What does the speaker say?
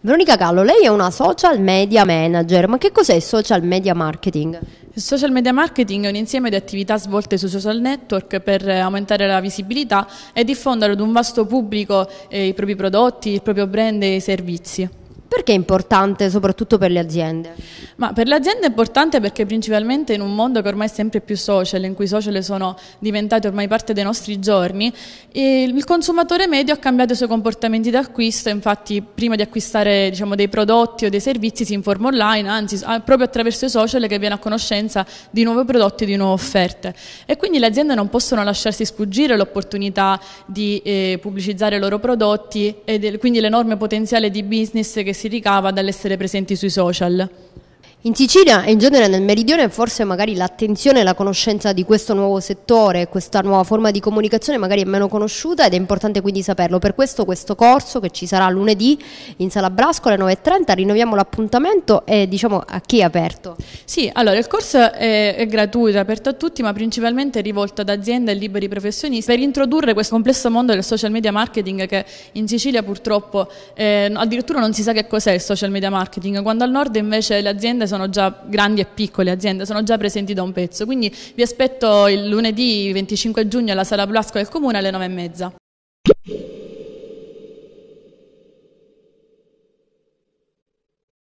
Veronica Gallo, lei è una social media manager, ma che cos'è il social media marketing? Il social media marketing è un insieme di attività svolte su social network per aumentare la visibilità e diffondere ad un vasto pubblico eh, i propri prodotti, il proprio brand e i servizi. Perché è importante soprattutto per le aziende? Ma per le aziende è importante perché principalmente in un mondo che ormai è sempre più social, in cui i social sono diventati ormai parte dei nostri giorni, il consumatore medio ha cambiato i suoi comportamenti d'acquisto, infatti prima di acquistare diciamo, dei prodotti o dei servizi si informa online, anzi proprio attraverso i social che viene a conoscenza di nuovi prodotti e di nuove offerte. E quindi le aziende non possono lasciarsi sfuggire l'opportunità di eh, pubblicizzare i loro prodotti e quindi l'enorme potenziale di business che si ricava dall'essere presenti sui social. In Sicilia e in genere nel meridione forse magari l'attenzione e la conoscenza di questo nuovo settore, questa nuova forma di comunicazione magari è meno conosciuta ed è importante quindi saperlo. Per questo questo corso che ci sarà lunedì in Sala Brasco alle 9.30, rinnoviamo l'appuntamento e diciamo a chi è aperto. Sì, allora il corso è, è gratuito, è aperto a tutti ma principalmente è rivolto ad aziende e liberi professionisti per introdurre questo complesso mondo del social media marketing che in Sicilia purtroppo eh, addirittura non si sa che cos'è il social media marketing, quando al nord invece le aziende sono sono già grandi e piccole aziende, sono già presenti da un pezzo, quindi vi aspetto il lunedì 25 giugno alla Sala Blasco del Comune alle 9.30.